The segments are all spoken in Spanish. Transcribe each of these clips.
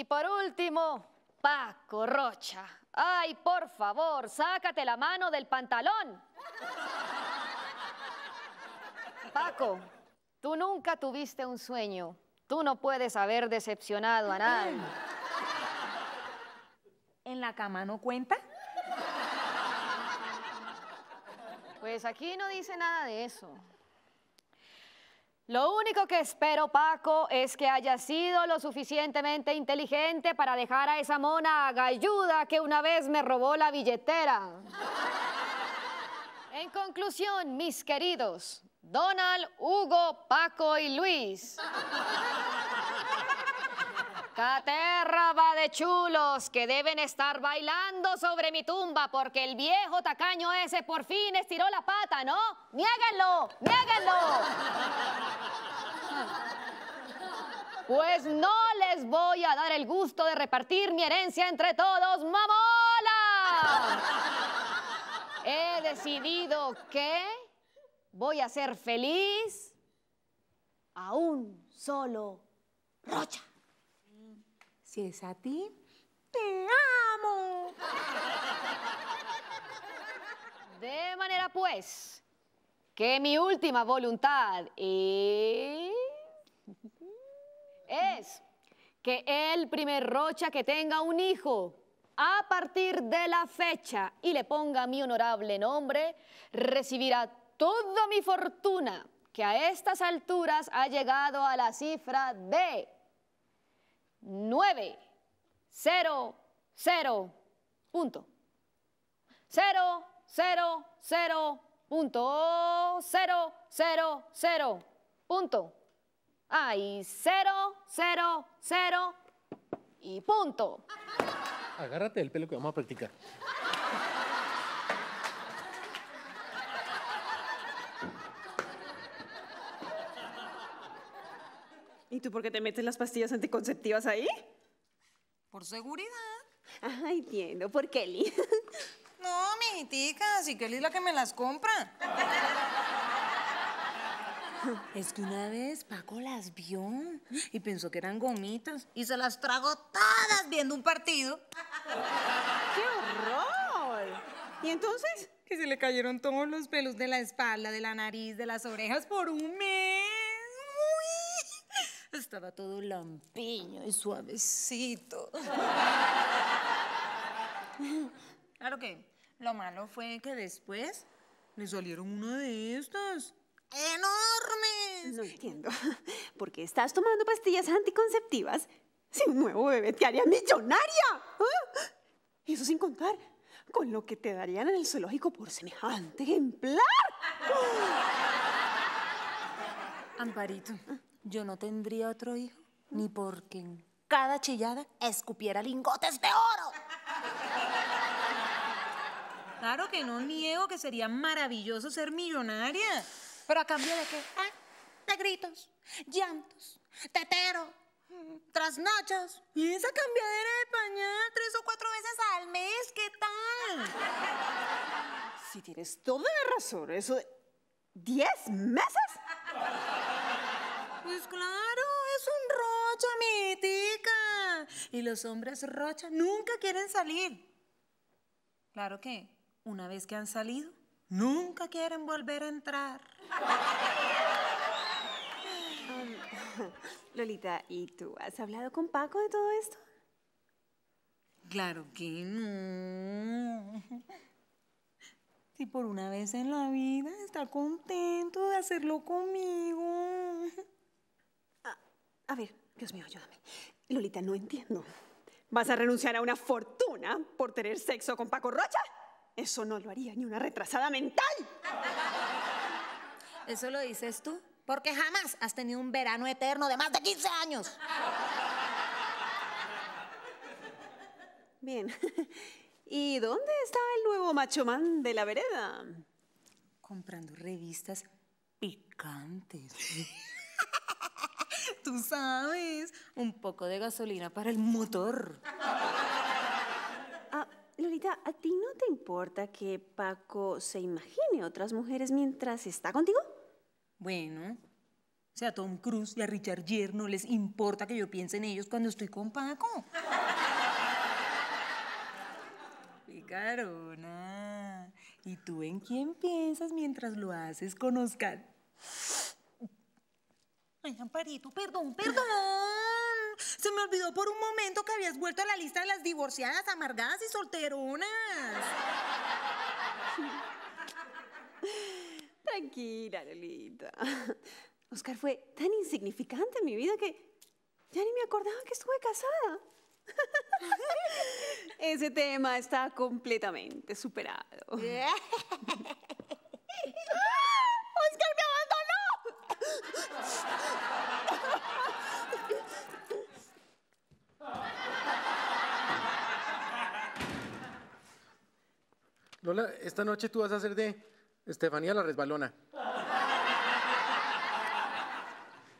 Y por último, Paco Rocha. Ay, por favor, sácate la mano del pantalón. Paco, tú nunca tuviste un sueño. Tú no puedes haber decepcionado a nadie. ¿En la cama no cuenta? Pues aquí no dice nada de eso. Lo único que espero, Paco, es que haya sido lo suficientemente inteligente para dejar a esa mona galluda que una vez me robó la billetera. en conclusión, mis queridos, Donald, Hugo, Paco y Luis va de chulos que deben estar bailando sobre mi tumba porque el viejo tacaño ese por fin estiró la pata, ¿no? ¡Niéguenlo! ¡Niéguenlo! Pues no les voy a dar el gusto de repartir mi herencia entre todos, mamola. He decidido que voy a ser feliz a un solo rocha. Si es a ti, te amo. De manera pues, que mi última voluntad es... que el primer Rocha que tenga un hijo a partir de la fecha y le ponga mi honorable nombre, recibirá toda mi fortuna que a estas alturas ha llegado a la cifra de 9, 0, 0, punto. 0, 0, 0, punto. 0, 0, 0, punto. Ahí, 0, 0, 0 y punto. Agárrate el pelo que vamos a practicar. ¿Y tú por qué te metes las pastillas anticonceptivas ahí? Por seguridad. Ajá, entiendo, por Kelly. No, mi tica, si Kelly es la que me las compra. Es que una vez Paco las vio y pensó que eran gomitas y se las trago todas viendo un partido. ¡Qué horror! ¿Y entonces? Que se le cayeron todos los pelos de la espalda, de la nariz, de las orejas por un mes. Estaba todo lampiño y suavecito. Claro que lo malo fue que después le salieron una de estas. ¡Enormes! No entiendo. Porque estás tomando pastillas anticonceptivas si un nuevo bebé te haría millonaria? ¿Ah? Eso sin contar con lo que te darían en el zoológico por semejante ejemplar. Amparito yo no tendría otro hijo, ni porque en cada chillada escupiera lingotes de oro. Claro que no niego que sería maravilloso ser millonaria, pero a cambio de qué? ¿Ah? De gritos, llantos, tetero, trasnochos y esa cambiadera de pañal tres o cuatro veces al mes, ¿qué tal? Si tienes toda la razón, eso de... ¿Diez meses? Y los hombres rocha nunca quieren salir. Claro que una vez que han salido, nunca quieren volver a entrar. Lolita, ¿y tú has hablado con Paco de todo esto? Claro que no. Si por una vez en la vida está contento de hacerlo conmigo. Ah, a ver, Dios mío, ayúdame. Lolita, no entiendo. ¿Vas a renunciar a una fortuna por tener sexo con Paco Rocha? Eso no lo haría ni una retrasada mental. ¿Eso lo dices tú? Porque jamás has tenido un verano eterno de más de 15 años. Bien. ¿Y dónde está el nuevo machomán de la vereda? Comprando revistas picantes tú sabes, un poco de gasolina para el motor. Ah, Lolita, ¿a ti no te importa que Paco se imagine otras mujeres mientras está contigo? Bueno, o sea, a Tom Cruise y a Richard Gere no les importa que yo piense en ellos cuando estoy con Paco. Picarona. ¿Y tú en quién piensas mientras lo haces con Oscar? Ay, Amparito, perdón, perdón. Se me olvidó por un momento que habías vuelto a la lista de las divorciadas, amargadas y solteronas. Tranquila, Lolita. Oscar fue tan insignificante en mi vida que ya ni me acordaba que estuve casada. Ese tema está completamente superado. Lola, esta noche tú vas a hacer de Estefanía la resbalona.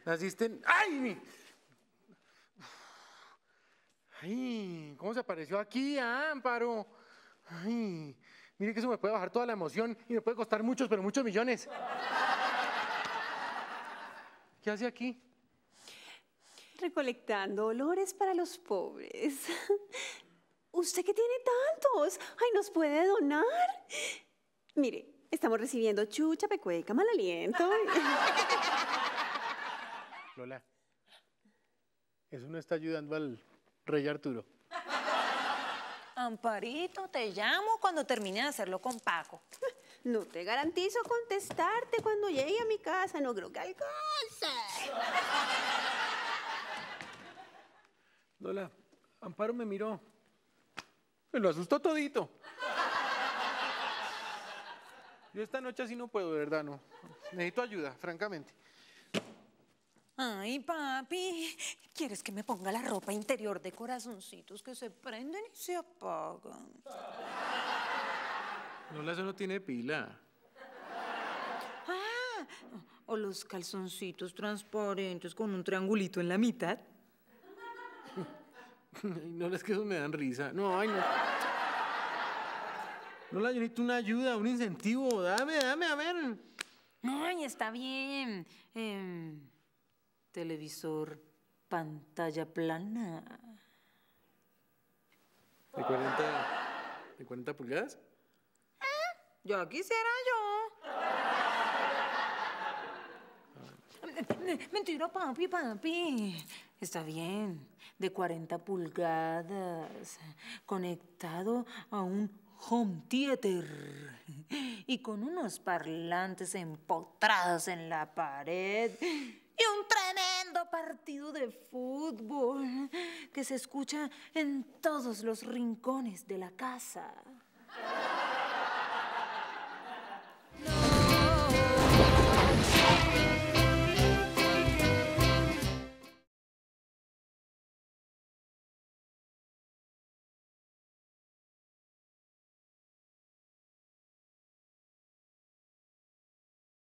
Naciste ¡Ay! ¡Ay! ¿Cómo se apareció aquí, Amparo? ¡Ay! Mire que eso me puede bajar toda la emoción y me puede costar muchos, pero muchos millones. ¿Qué hace aquí? Recolectando olores para los pobres usted que tiene tantos, ay, nos puede donar. Mire, estamos recibiendo chucha, pecueca, mal aliento. Lola, eso no está ayudando al rey Arturo. Amparito, te llamo cuando termine de hacerlo con Paco. No te garantizo contestarte cuando llegue a mi casa, no creo que cosas. Lola, Amparo me miró. Me lo asustó todito. Yo esta noche así no puedo, de verdad, no. Necesito ayuda, francamente. Ay, papi, ¿quieres que me ponga la ropa interior de corazoncitos que se prenden y se apagan? No, eso no tiene pila. Ah, o los calzoncitos transparentes con un triangulito en la mitad. no, es que esos me dan risa. No, ay, no. Lola, yo necesito una ayuda, un incentivo. Dame, dame, a ver. Ay, está bien. Em, televisor, pantalla plana. ¿De 40, de 40 pulgadas? ¿Eh? Yo quisiera yo. Mentira, papi, papi. Está bien, de 40 pulgadas, conectado a un home theater y con unos parlantes empotrados en la pared y un tremendo partido de fútbol que se escucha en todos los rincones de la casa.